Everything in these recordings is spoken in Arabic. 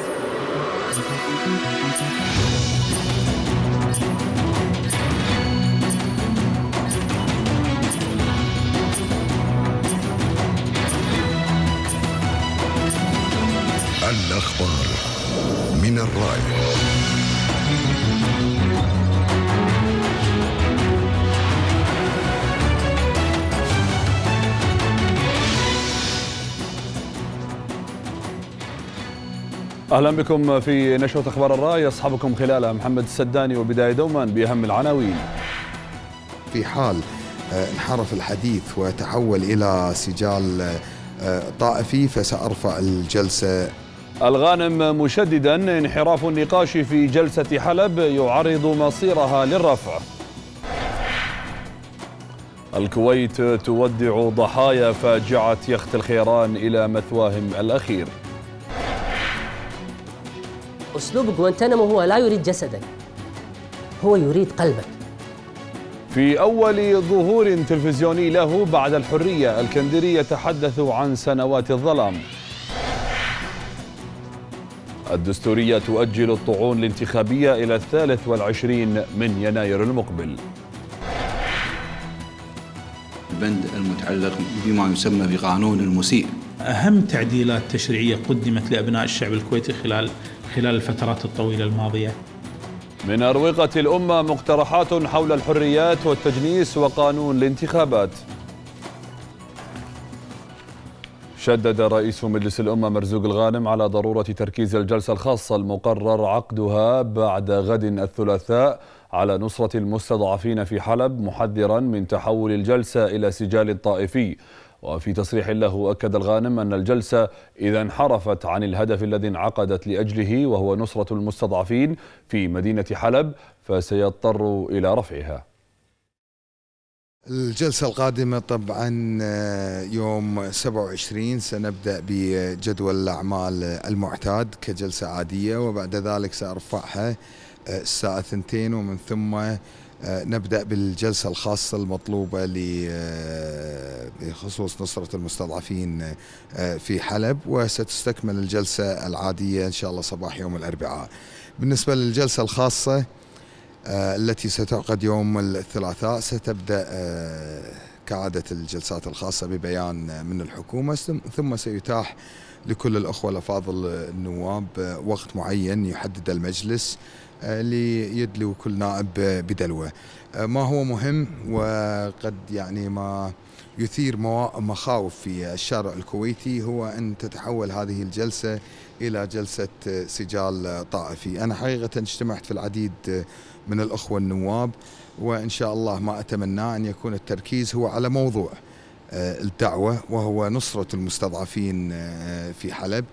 Thank you. اهلا بكم في نشره اخبار الراي يصحبكم خلالها محمد السداني وبدايه دوما باهم العناوين. في حال آه، انحرف الحديث وتحول الى سجال آه، طائفي فسارفع الجلسه. الغانم مشددا انحراف النقاش في جلسه حلب يعرض مصيرها للرفع. الكويت تودع ضحايا فاجعه يخت الخيران الى مثواهم الاخير. اسلوب جوانتانامو هو لا يريد جسدك هو يريد قلبك في أول ظهور تلفزيوني له بعد الحرية الكندري يتحدث عن سنوات الظلام الدستورية تؤجل الطعون الانتخابية إلى الثالث والعشرين من يناير المقبل البند المتعلق بما يسمى بقانون المسيء أهم تعديلات تشريعية قدمت لأبناء الشعب الكويتي خلال خلال الفترات الطويلة الماضية من أروقة الأمة مقترحات حول الحريات والتجنيس وقانون الانتخابات شدد رئيس مجلس الأمة مرزوق الغانم على ضرورة تركيز الجلسة الخاصة المقرر عقدها بعد غد الثلاثاء على نصرة المستضعفين في حلب محذرا من تحول الجلسة إلى سجال طائفي وفي تصريح له أكد الغانم أن الجلسة إذا انحرفت عن الهدف الذي انعقدت لأجله وهو نصرة المستضعفين في مدينة حلب فسيضطر إلى رفعها الجلسة القادمة طبعا آه، يوم 27 سنبدأ بجدول الأعمال المعتاد كجلسة عادية وبعد ذلك سأرفعها آه، الساعة 2 ومن ثم آه، نبدأ بالجلسة الخاصة المطلوبة ل بخصوص نصرة المستضعفين آه، في حلب وستستكمل الجلسة العادية إن شاء الله صباح يوم الأربعاء بالنسبة للجلسة الخاصة آه، التي ستعقد يوم الثلاثاء ستبدأ آه، كعادة الجلسات الخاصة ببيان من الحكومة ثم سيتاح لكل الأخوة الأفاضل النواب وقت معين يحدد المجلس اللي يدلو كل نائب بدلوه آه، ما هو مهم وقد يعني ما يثير مخاوف في الشارع الكويتي هو أن تتحول هذه الجلسة إلى جلسة سجال طائفي أنا حقيقة اجتمعت في العديد من الأخوة النواب وإن شاء الله ما أتمناه أن يكون التركيز هو على موضوع آه، الدعوة وهو نصرة المستضعفين آه، في حلب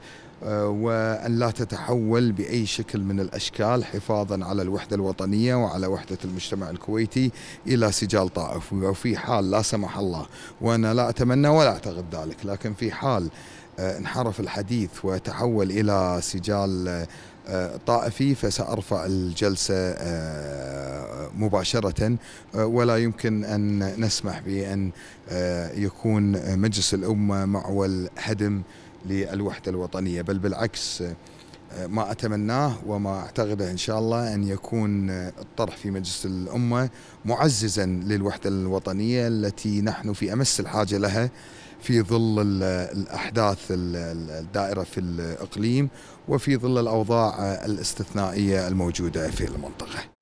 آه، وأن لا تتحول بأي شكل من الأشكال حفاظا على الوحدة الوطنية وعلى وحدة المجتمع الكويتي إلى سجال طائف وفي حال لا سمح الله وأنا لا أتمنى ولا أعتقد ذلك لكن في حال آه، انحرف الحديث وتحول إلى سجال آه، طائفي فسأرفع الجلسة مباشرة ولا يمكن أن نسمح بأن يكون مجلس الأمة معول هدم للوحدة الوطنية بل بالعكس آه، ما أتمناه وما أعتقده إن شاء الله أن يكون آه، الطرح في مجلس الأمة معززا للوحدة الوطنية التي نحن في أمس الحاجة لها في ظل آه، الأحداث الدائرة في الإقليم وفي ظل الأوضاع الاستثنائية الموجودة في المنطقة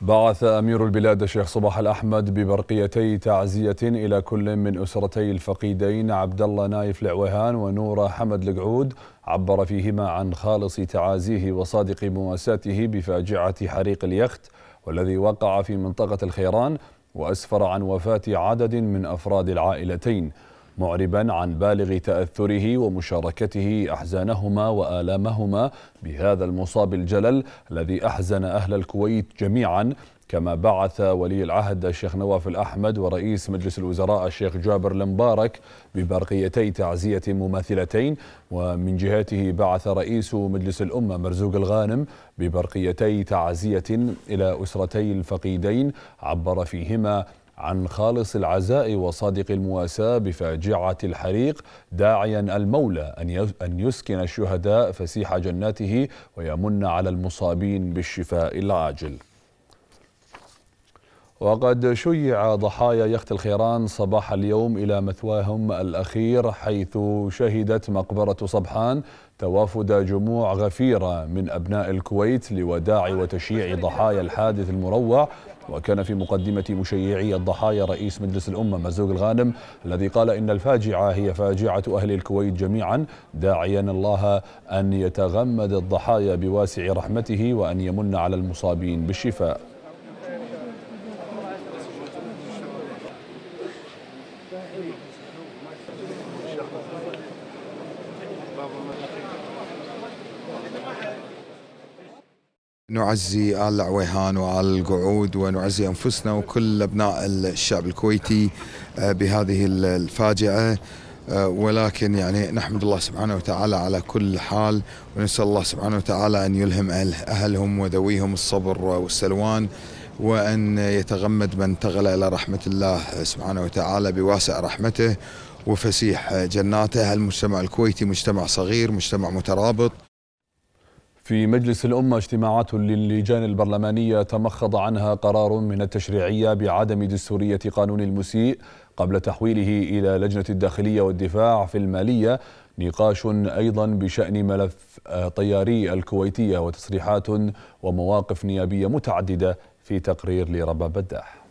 بعث أمير البلاد الشيخ صباح الأحمد ببرقيتي تعزية إلى كل من أسرتي الفقيدين عبد الله نايف العويهان ونورة حمد القعود عبر فيهما عن خالص تعازيه وصادق مواساته بفاجعة حريق اليخت والذي وقع في منطقة الخيران وأسفر عن وفاة عدد من أفراد العائلتين معربا عن بالغ تأثره ومشاركته أحزانهما وآلامهما بهذا المصاب الجلل الذي أحزن أهل الكويت جميعا كما بعث ولي العهد الشيخ نواف الأحمد ورئيس مجلس الوزراء الشيخ جابر المبارك ببرقيتي تعزية مماثلتين ومن جهته بعث رئيس مجلس الأمة مرزوق الغانم ببرقيتي تعزية إلى أسرتي الفقيدين عبر فيهما عن خالص العزاء وصادق المواساة بفاجعة الحريق داعيا المولى أن يسكن الشهداء فسيح جناته ويمن على المصابين بالشفاء العاجل وقد شيع ضحايا يخت الخيران صباح اليوم إلى مثواهم الأخير حيث شهدت مقبرة صبحان توافد جموع غفيرة من أبناء الكويت لوداع وتشييع ضحايا الحادث المروع وكان في مقدمة مشيعي الضحايا رئيس مجلس الأمة مزوق الغانم الذي قال إن الفاجعة هي فاجعة أهل الكويت جميعا داعيا الله أن يتغمد الضحايا بواسع رحمته وأن يمن على المصابين بالشفاء Thank you. نعزي آل العويهان وآل القعود ونعزي أنفسنا وكل أبناء الشعب الكويتي آه، بهذه الفاجعة آه، ولكن يعني نحمد الله سبحانه وتعالى على كل حال ونسأل الله سبحانه وتعالى أن يلهم أهلهم وذويهم الصبر والسلوان وأن يتغمد من تغلى إلى رحمة الله سبحانه وتعالى بواسع رحمته وفسيح جناته المجتمع الكويتي مجتمع صغير مجتمع مترابط في مجلس الأمة اجتماعات للجان البرلمانية تمخض عنها قرار من التشريعية بعدم دستورية قانون المسيء قبل تحويله إلى لجنة الداخلية والدفاع في المالية نقاش أيضا بشأن ملف آه، طياري الكويتية وتصريحات ومواقف نيابية متعددة في تقرير لرباب بداح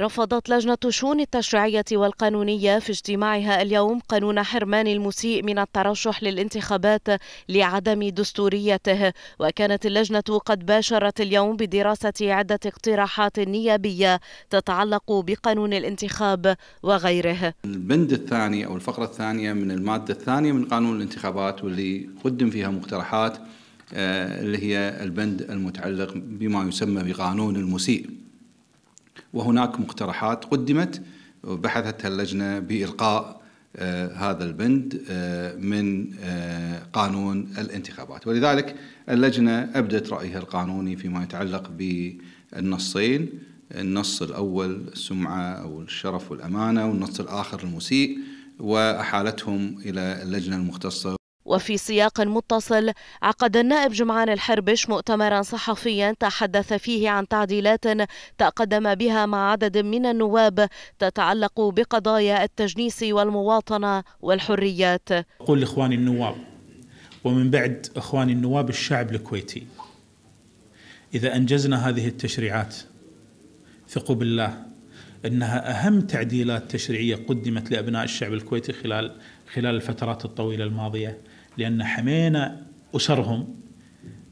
رفضت لجنة شؤون التشريعية والقانونية في اجتماعها اليوم قانون حرمان المسيء من الترشح للانتخابات لعدم دستوريته وكانت اللجنة قد باشرت اليوم بدراسة عدة اقتراحات نيابية تتعلق بقانون الانتخاب وغيره البند الثاني أو الفقرة الثانية من المادة الثانية من قانون الانتخابات واللي قدم فيها مقترحات آه، اللي هي البند المتعلق بما يسمى بقانون المسيء وهناك مقترحات قدمت بحثتها اللجنة بإلقاء آه، هذا البند آه، من آه، قانون الانتخابات ولذلك اللجنة أبدت رأيها القانوني فيما يتعلق بالنصين النص الأول السمعة أو الشرف والأمانة والنص الآخر المسيء وأحالتهم إلى اللجنة المختصة وفي سياق متصل عقد النائب جمعان الحربش مؤتمرا صحفيا تحدث فيه عن تعديلات تقدم بها مع عدد من النواب تتعلق بقضايا التجنيس والمواطنة والحريات أقول لإخواني النواب ومن بعد إخواني النواب الشعب الكويتي إذا أنجزنا هذه التشريعات ثقوا بالله انها اهم تعديلات تشريعيه قدمت لابناء الشعب الكويتي خلال خلال الفترات الطويله الماضيه لأن حمينا أسرهم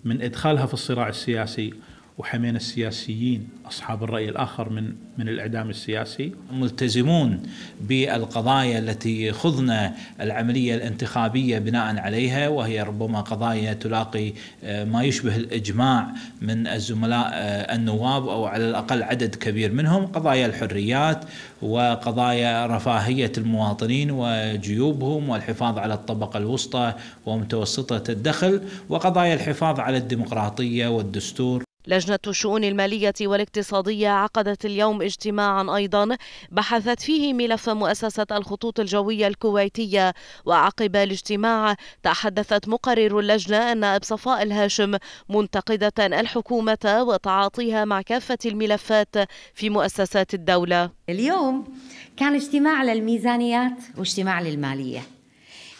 من إدخالها في الصراع السياسي وحمينا السياسيين اصحاب الراي الاخر من من الاعدام السياسي ملتزمون بالقضايا التي خضنا العمليه الانتخابيه بناء عليها وهي ربما قضايا تلاقي آه، ما يشبه الاجماع من الزملاء آه، النواب او على الاقل عدد كبير منهم قضايا الحريات وقضايا رفاهيه المواطنين وجيوبهم والحفاظ على الطبقه الوسطى ومتوسطه الدخل وقضايا الحفاظ على الديمقراطيه والدستور لجنة الشؤون المالية والاقتصادية عقدت اليوم اجتماعا أيضا بحثت فيه ملف مؤسسة الخطوط الجوية الكويتية وعقب الاجتماع تحدثت مقرر اللجنة أنائب صفاء الهاشم منتقدة الحكومة وتعاطيها مع كافة الملفات في مؤسسات الدولة اليوم كان اجتماع للميزانيات واجتماع للمالية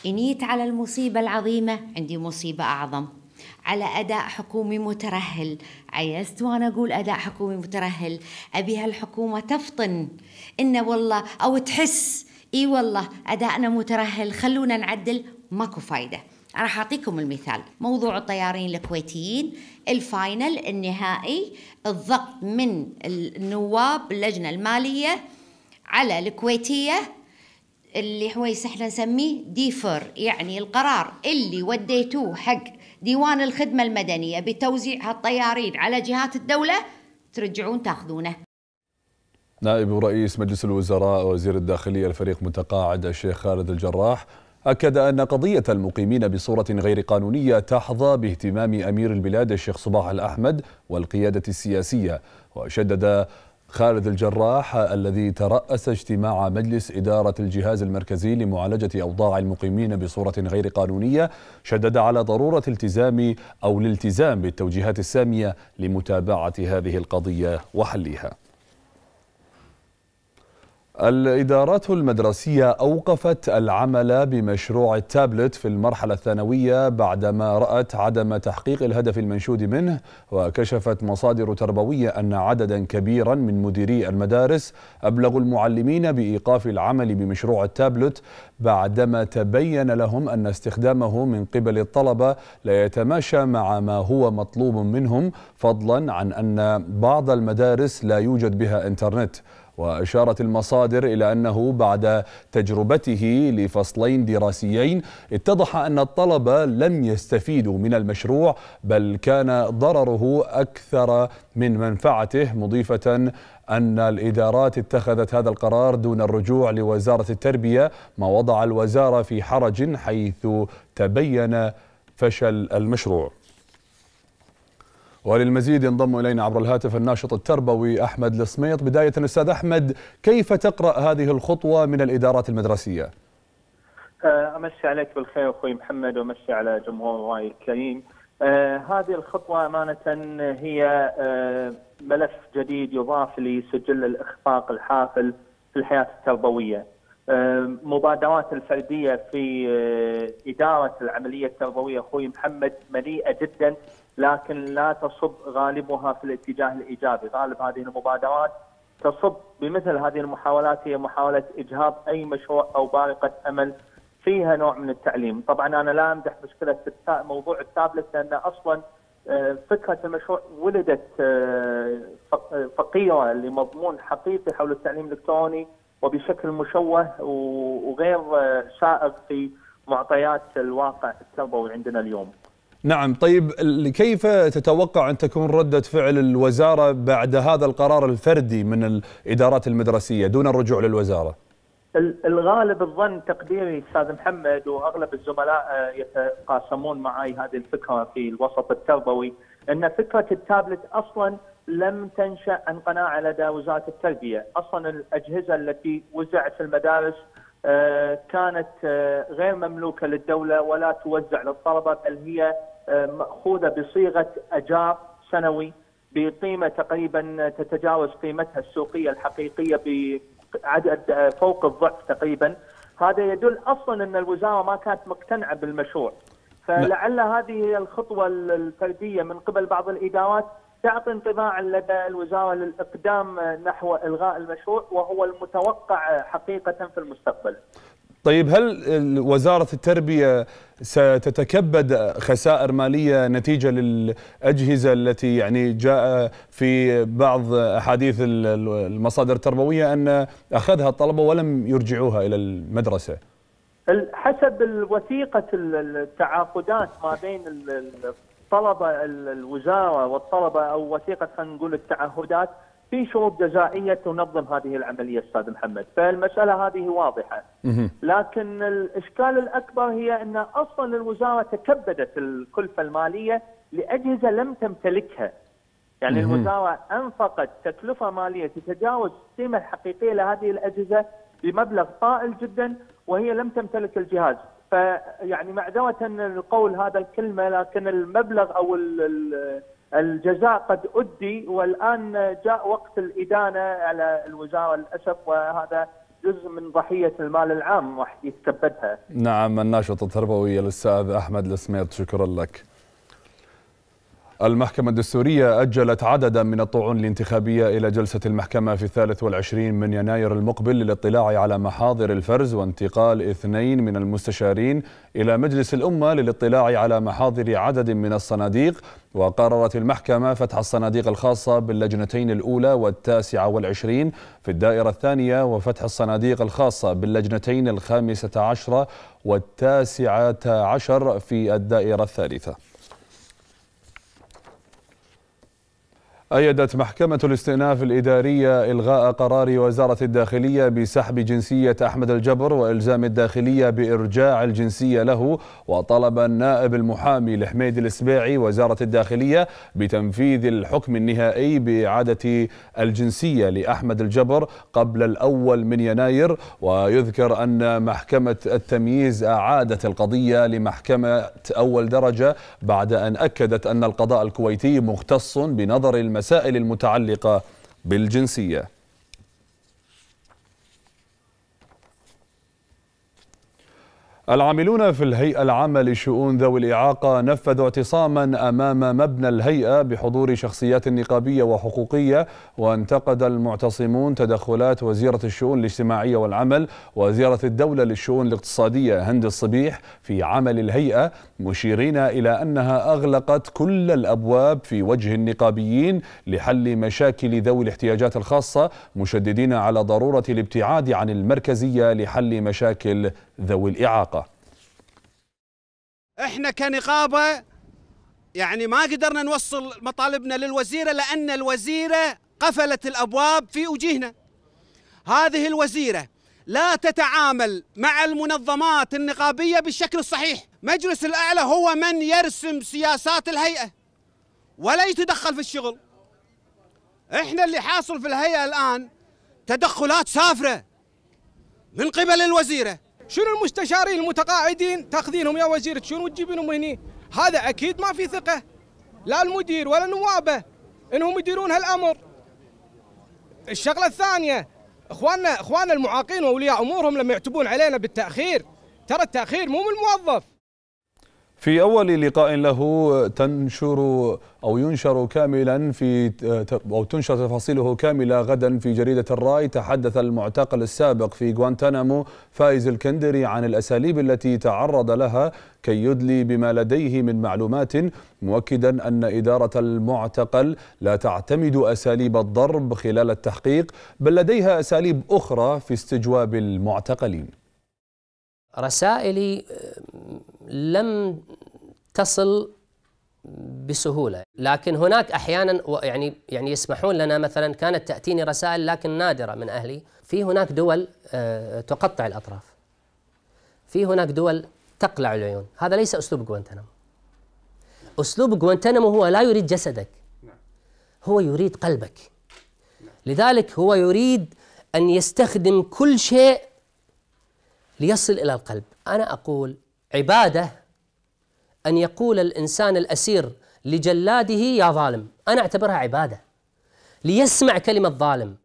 إنيت على المصيبة العظيمة عندي مصيبة أعظم على أداء حكومي مترهل عيست وأنا أقول أداء حكومي مترهل أبي هالحكومة تفطن إن والله أو تحس إي والله أدائنا مترهل خلونا نعدل ماكو فايدة راح أعطيكم المثال موضوع الطيارين الكويتيين الفاينل النهائي الضغط من النواب اللجنة المالية على الكويتية اللي هو احنا نسميه ديفر يعني القرار اللي وديتوه حق ديوان الخدمة المدنية بتوزيع هالطيارين على جهات الدولة ترجعون تاخذونه نائب رئيس مجلس الوزراء وزير الداخلية الفريق متقاعد الشيخ خالد الجراح أكد أن قضية المقيمين بصورة غير قانونية تحظى باهتمام أمير البلاد الشيخ صباح الأحمد والقيادة السياسية وشدد خالد الجراح الذي ترأس اجتماع مجلس إدارة الجهاز المركزي لمعالجة أوضاع المقيمين بصورة غير قانونية شدد على ضرورة التزام أو الالتزام بالتوجيهات السامية لمتابعة هذه القضية وحلها الإدارات المدرسية أوقفت العمل بمشروع التابلت في المرحلة الثانوية بعدما رأت عدم تحقيق الهدف المنشود منه وكشفت مصادر تربوية أن عددا كبيرا من مديري المدارس أبلغوا المعلمين بإيقاف العمل بمشروع التابلت بعدما تبين لهم أن استخدامه من قبل الطلبة لا يتماشى مع ما هو مطلوب منهم فضلا عن أن بعض المدارس لا يوجد بها إنترنت وأشارت المصادر إلى أنه بعد تجربته لفصلين دراسيين اتضح أن الطلبة لم يستفيدوا من المشروع بل كان ضرره أكثر من منفعته مضيفة أن الإدارات اتخذت هذا القرار دون الرجوع لوزارة التربية ما وضع الوزارة في حرج حيث تبين فشل المشروع وللمزيد ينضم إلينا عبر الهاتف الناشط التربوي أحمد السميط بداية أستاذ أحمد كيف تقرأ هذه الخطوة من الإدارات المدرسية؟ آه، أمسي عليك بالخير أخوي محمد وأمسي على جمهور الراي الكريم آه هذه الخطوة أمانة هي آه ملف جديد يضاف لسجل الإخفاق الحافل في الحياة التربوية آه مبادرات الفردية في آه، إدارة العملية التربوية أخوي محمد مليئة جدا لكن لا تصب غالبها في الاتجاه الايجابي، غالب هذه المبادرات تصب بمثل هذه المحاولات هي محاوله اجهاض اي مشروع او بارقه امل فيها نوع من التعليم، طبعا انا لا امدح مشكله موضوع التابلت لان اصلا آه، فكره المشروع ولدت آه، آه، فقيره لمضمون حقيقي حول التعليم الالكتروني وبشكل مشوه وغير سائغ في معطيات الواقع التربوي عندنا اليوم. نعم طيب كيف تتوقع أن تكون ردة فعل الوزارة بعد هذا القرار الفردي من الإدارات المدرسية دون الرجوع للوزارة الغالب الظن تقديري استاذ محمد واغلب الزملاء آه، يتقاسمون معي هذه الفكره في الوسط التربوي ان فكره التابلت اصلا لم تنشا عن قناعه لدى وزاره التربيه، اصلا الاجهزه التي وزعت في المدارس آه، كانت آه، غير مملوكه للدوله ولا توزع للطلبه بل هي آه، مأخوذة بصيغة أجار سنوي بقيمة تقريبا تتجاوز قيمتها السوقية الحقيقية بعدد آه، فوق الضعف تقريبا هذا يدل أصلا أن الوزارة ما كانت مقتنعة بالمشروع فلعل هذه الخطوة الفردية من قبل بعض الإدارات تعطي انطباعا لدى الوزارة للإقدام آه، نحو إلغاء المشروع وهو المتوقع حقيقة في المستقبل طيب هل وزارة التربية ستتكبد خسائر مالية نتيجة للأجهزة التي يعني جاء في بعض أحاديث المصادر التربوية أن أخذها الطلبة ولم يرجعوها إلى المدرسة حسب وثيقة التعاقدات ما بين الطلبة الوزارة والطلبة أو وثيقة خلينا نقول التعهدات في شروط جزائيه تنظم هذه العمليه استاذ محمد، فالمساله هذه واضحه. لكن الاشكال الاكبر هي ان اصلا الوزاره تكبدت الكلفه الماليه لاجهزه لم تمتلكها. يعني الوزاره انفقت تكلفه ماليه تتجاوز قيمة الحقيقيه لهذه الاجهزه بمبلغ طائل جدا وهي لم تمتلك الجهاز. فيعني معذره القول هذا الكلمه لكن المبلغ او ال ال الجزاء قد أدي والآن جاء وقت الإدانة على الوزارة للأسف وهذا جزء من ضحية المال العام راح يتكبدها نعم الناشط التربوي الأستاذ أحمد السميط شكرا لك المحكمة الدستورية أجلت عددا من الطعون الانتخابية إلى جلسة المحكمة في الثالث والعشرين من يناير المقبل للاطلاع على محاضر الفرز وانتقال اثنين من المستشارين إلى مجلس الأمة للاطلاع على محاضر عدد من الصناديق وقررت المحكمة فتح الصناديق الخاصة باللجنتين الأولى والتاسعة والعشرين في الدائرة الثانية وفتح الصناديق الخاصة باللجنتين الخامسة عشرة والتاسعة عشر في الدائرة الثالثة أيدت محكمة الاستئناف الإدارية إلغاء قرار وزارة الداخلية بسحب جنسية أحمد الجبر وإلزام الداخلية بإرجاع الجنسية له وطلب النائب المحامي لحميد الإسباعي وزارة الداخلية بتنفيذ الحكم النهائي بإعادة الجنسية لأحمد الجبر قبل الأول من يناير ويذكر أن محكمة التمييز أعادت القضية لمحكمة أول درجة بعد أن أكدت أن القضاء الكويتي مختص بنظر المسؤولية المسائل المتعلقة بالجنسية العاملون في الهيئة العامة لشؤون ذوي الإعاقة نفذوا اعتصاما أمام مبنى الهيئة بحضور شخصيات نقابية وحقوقية وانتقد المعتصمون تدخلات وزيرة الشؤون الاجتماعية والعمل وزيرة الدولة للشؤون الاقتصادية هند الصبيح في عمل الهيئة مشيرين إلى أنها أغلقت كل الأبواب في وجه النقابيين لحل مشاكل ذوي الاحتياجات الخاصة مشددين على ضرورة الابتعاد عن المركزية لحل مشاكل ذوي الإعاقة احنا كنقابة يعني ما قدرنا نوصل مطالبنا للوزيرة لأن الوزيرة قفلت الأبواب في وجهنا هذه الوزيرة لا تتعامل مع المنظمات النقابية بالشكل الصحيح مجلس الأعلى هو من يرسم سياسات الهيئة ولا يتدخل في الشغل احنا اللي حاصل في الهيئة الآن تدخلات سافرة من قبل الوزيرة شنو المستشارين المتقاعدين تاخذينهم يا وزير شنو وتجيبينهم هني هذا أكيد ما في ثقة لا المدير ولا نوابه انهم يديرون هالامر الشغله الثانيه اخواننا اخواننا المعاقين واولياء امورهم لما يعتبون علينا بالتاخير ترى التاخير مو من الموظف في أول لقاء له تنشر أو ينشر كاملا في أو تنشر تفاصيله كاملة غدا في جريدة الرأي تحدث المعتقل السابق في غوانتانامو فايز الكندري عن الأساليب التي تعرض لها كي يدلي بما لديه من معلومات مؤكدا أن إدارة المعتقل لا تعتمد أساليب الضرب خلال التحقيق بل لديها أساليب أخرى في استجواب المعتقلين رسائلي لم تصل بسهوله لكن هناك احيانا يعني يعني يسمحون لنا مثلا كانت تاتيني رسائل لكن نادره من اهلي في هناك دول آه، تقطع الاطراف في هناك دول تقلع العيون هذا ليس اسلوب غوانتنامو اسلوب غوانتنامو هو لا يريد جسدك هو يريد قلبك لذلك هو يريد ان يستخدم كل شيء ليصل الى القلب انا اقول عباده ان يقول الانسان الاسير لجلاده يا ظالم، انا اعتبرها عباده. ليسمع كلمه ظالم.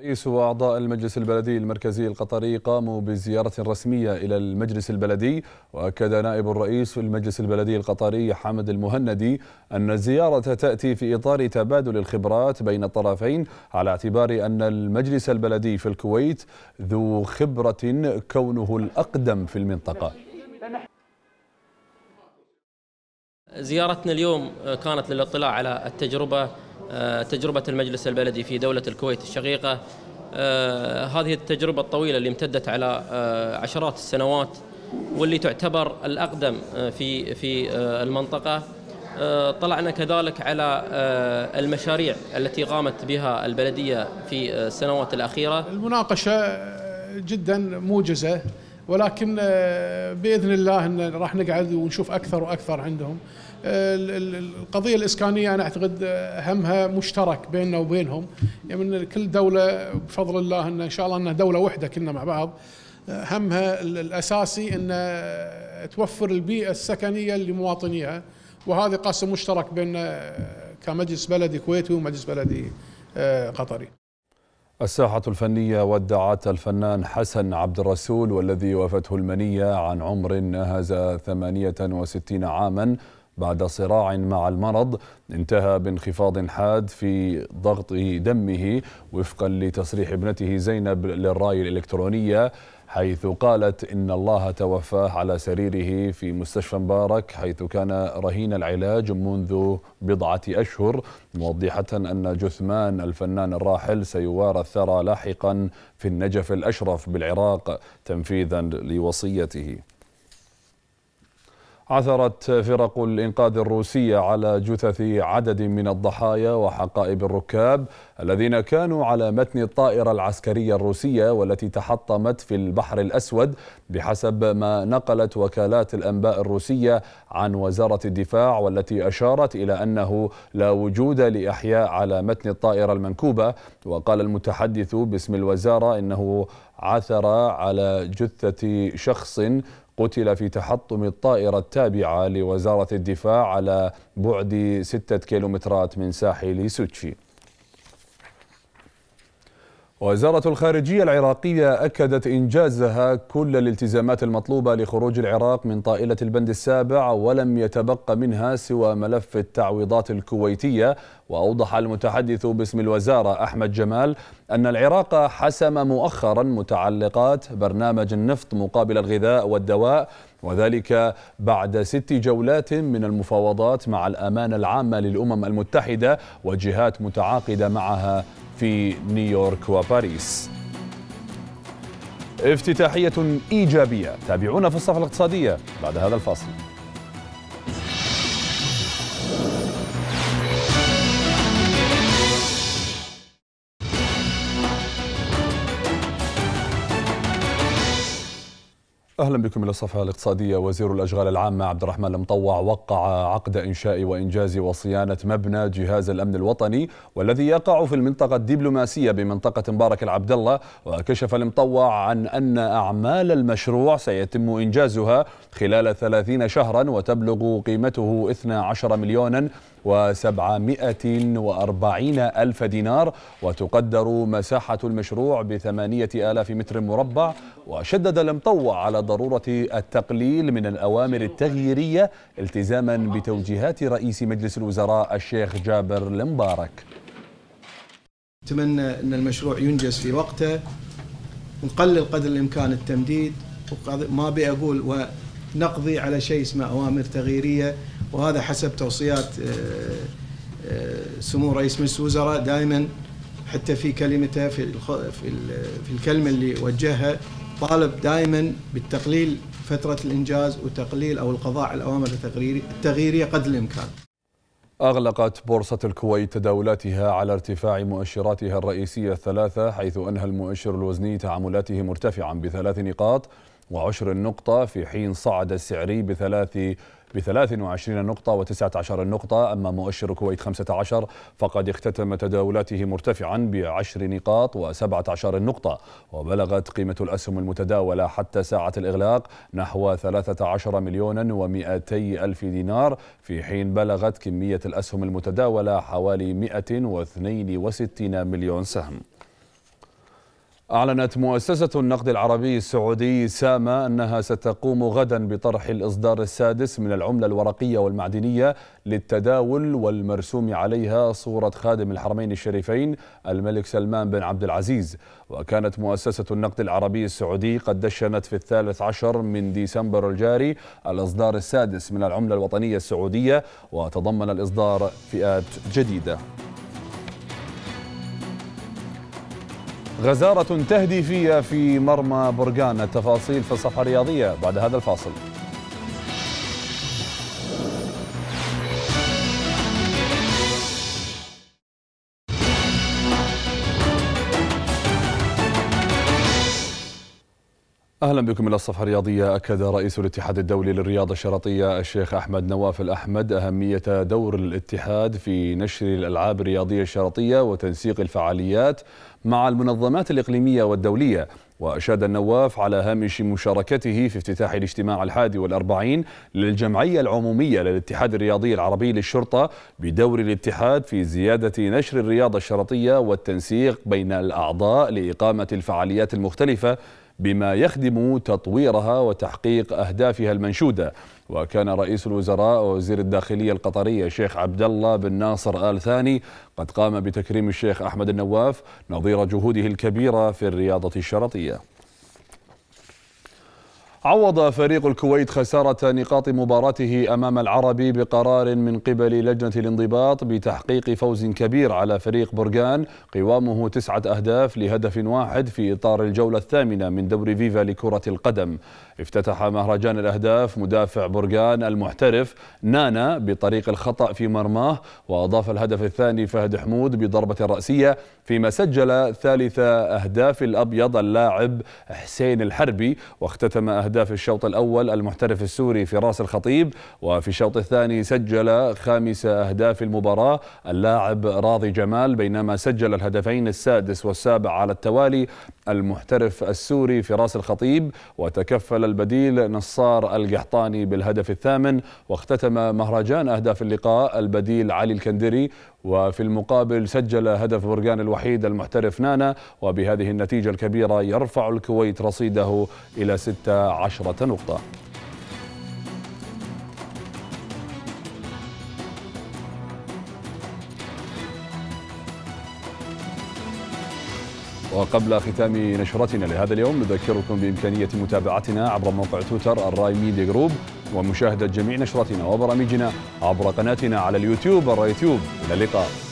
رئيس واعضاء المجلس البلدي المركزي القطري قاموا بزياره رسميه الى المجلس البلدي واكد نائب الرئيس المجلس البلدي القطري حمد المهندي ان الزياره تاتي في اطار تبادل الخبرات بين الطرفين على اعتبار ان المجلس البلدي في الكويت ذو خبره كونه الاقدم في المنطقه. زيارتنا اليوم آه، كانت للاطلاع على التجربة آه، تجربة المجلس البلدي في دولة الكويت الشقيقة آه، هذه التجربة الطويلة اللي امتدت على عشرات السنوات واللي تعتبر الأقدم في في المنطقة طلعنا كذلك على المشاريع التي قامت بها البلدية في السنوات الأخيرة المناقشة جدا موجزة ولكن آه، باذن الله ان راح نقعد ونشوف اكثر واكثر عندهم آه، القضيه الاسكانيه انا اعتقد آه، همها مشترك بيننا وبينهم يعني كل دوله بفضل الله ان ان شاء الله انها دوله وحده كلنا مع بعض همها الاساسي ان توفر البيئه السكنيه لمواطنيها وهذا قاسم مشترك بين كمجلس بلدي كويتي ومجلس بلدي قطري الساحة الفنية ودعت الفنان حسن عبد الرسول والذي وافته المنية عن عمر ناهز 68 عاما بعد صراع مع المرض انتهى بانخفاض حاد في ضغط دمه وفقا لتصريح ابنته زينب للراية الإلكترونية حيث قالت إن الله توفاه على سريره في مستشفى مبارك حيث كان رهين العلاج منذ بضعة أشهر موضحة أن جثمان الفنان الراحل سيوارى الثرى لاحقا في النجف الأشرف بالعراق تنفيذا لوصيته عثرت فرق الإنقاذ الروسية على جثث عدد من الضحايا وحقائب الركاب الذين كانوا على متن الطائرة العسكرية الروسية والتي تحطمت في البحر الأسود بحسب ما نقلت وكالات الأنباء الروسية عن وزارة الدفاع والتي أشارت إلى أنه لا وجود لأحياء على متن الطائرة المنكوبة وقال المتحدث باسم الوزارة إنه عثر على جثة شخص قتل في تحطم الطائرة التابعة لوزارة الدفاع على بعد ستة كيلومترات من ساحل سوتشي وزارة الخارجية العراقية أكدت إنجازها كل الالتزامات المطلوبة لخروج العراق من طائلة البند السابع ولم يتبقى منها سوى ملف التعويضات الكويتية وأوضح المتحدث باسم الوزارة أحمد جمال أن العراق حسم مؤخرا متعلقات برنامج النفط مقابل الغذاء والدواء وذلك بعد ست جولات من المفاوضات مع الأمانة العامة للأمم المتحدة وجهات متعاقدة معها في نيويورك وباريس افتتاحية إيجابية تابعونا في الصفحة الاقتصادية بعد هذا الفصل اهلا بكم الى الصفحه الاقتصاديه وزير الاشغال العامه عبد الرحمن المطوع وقع عقد انشاء وانجاز وصيانه مبنى جهاز الامن الوطني والذي يقع في المنطقه الدبلوماسيه بمنطقه مبارك العبد الله وكشف المطوع عن ان اعمال المشروع سيتم انجازها خلال 30 شهرا وتبلغ قيمته 12 مليونا و ألف دينار وتقدر مساحة المشروع بثمانية آلاف متر مربع وشدد المطوع على ضرورة التقليل من الأوامر التغييرية التزاما بتوجيهات رئيس مجلس الوزراء الشيخ جابر المبارك أتمنى أن المشروع ينجز في وقته نقلل قدر الإمكان التمديد ما بي أقول ونقضي على شيء اسمه أوامر تغييرية وهذا حسب توصيات آه، آه، سمو رئيس مجلس الوزراء دائما حتى في كلمته في في الكلمه اللي وجهها طالب دائما بالتقليل فتره الانجاز وتقليل او القضاء على الاوامر التغييريه قدر الامكان. أغلقت بورصة الكويت تداولاتها على ارتفاع مؤشراتها الرئيسية الثلاثة حيث أنهى المؤشر الوزني تعاملاته مرتفعا بثلاث نقاط وعشر النقطة في حين صعد السعري بثلاث ب 23 نقطة و19 نقطة أما مؤشر الكويت 15 فقد اختتم تداولاته مرتفعا ب 10 نقاط و17 نقطة وبلغت قيمة الأسهم المتداولة حتى ساعة الإغلاق نحو 13 مليونا و200 ألف دينار في حين بلغت كمية الأسهم المتداولة حوالي 162 مليون سهم أعلنت مؤسسة النقد العربي السعودي ساما أنها ستقوم غدا بطرح الإصدار السادس من العملة الورقية والمعدنية للتداول والمرسوم عليها صورة خادم الحرمين الشريفين الملك سلمان بن عبد العزيز وكانت مؤسسة النقد العربي السعودي قد دشنت في الثالث عشر من ديسمبر الجاري الإصدار السادس من العملة الوطنية السعودية وتضمن الإصدار فئات جديدة غزارة تهديفية في مرمى برقان التفاصيل في الصفحة الرياضية بعد هذا الفاصل أهلا بكم إلى الصفحة الرياضية أكد رئيس الاتحاد الدولي للرياضة الشرطية الشيخ أحمد نواف الأحمد أهمية دور الاتحاد في نشر الألعاب الرياضية الشرطية وتنسيق الفعاليات مع المنظمات الإقليمية والدولية وأشاد النواف على هامش مشاركته في افتتاح الاجتماع الحادي والأربعين للجمعية العمومية للاتحاد الرياضي العربي للشرطة بدور الاتحاد في زيادة نشر الرياضة الشرطية والتنسيق بين الأعضاء لإقامة الفعاليات المختلفة بما يخدم تطويرها وتحقيق أهدافها المنشودة وكان رئيس الوزراء ووزير الداخلية القطرية الشيخ عبد الله بن ناصر آل ثاني قد قام بتكريم الشيخ أحمد النواف نظير جهوده الكبيرة في الرياضة الشرطية عوض فريق الكويت خسارة نقاط مباراته أمام العربي بقرار من قبل لجنة الانضباط بتحقيق فوز كبير على فريق برقان قوامه تسعة أهداف لهدف واحد في إطار الجولة الثامنة من دوري فيفا لكرة القدم افتتح مهرجان الأهداف مدافع برقان المحترف نانا بطريق الخطأ في مرماه وأضاف الهدف الثاني فهد حمود بضربة رأسية فيما سجل ثالث أهداف الأبيض اللاعب حسين الحربي واختتم أهداف الشوط الأول المحترف السوري فراس الخطيب وفي الشوط الثاني سجل خامس أهداف المباراة اللاعب راضي جمال بينما سجل الهدفين السادس والسابع على التوالي المحترف السوري فراس الخطيب وتكفل البديل نصار القحطاني بالهدف الثامن واختتم مهرجان أهداف اللقاء البديل علي الكندري وفي المقابل سجل هدف برقان الوحيد المحترف نانا وبهذه النتيجة الكبيرة يرفع الكويت رصيده إلى 16 نقطة وقبل ختام نشرتنا لهذا اليوم نذكركم بإمكانية متابعتنا عبر موقع تويتر الراي ميديا جروب ومشاهدة جميع نشرتنا وبرامجنا عبر قناتنا على اليوتيوب تيوب إلى اللقاء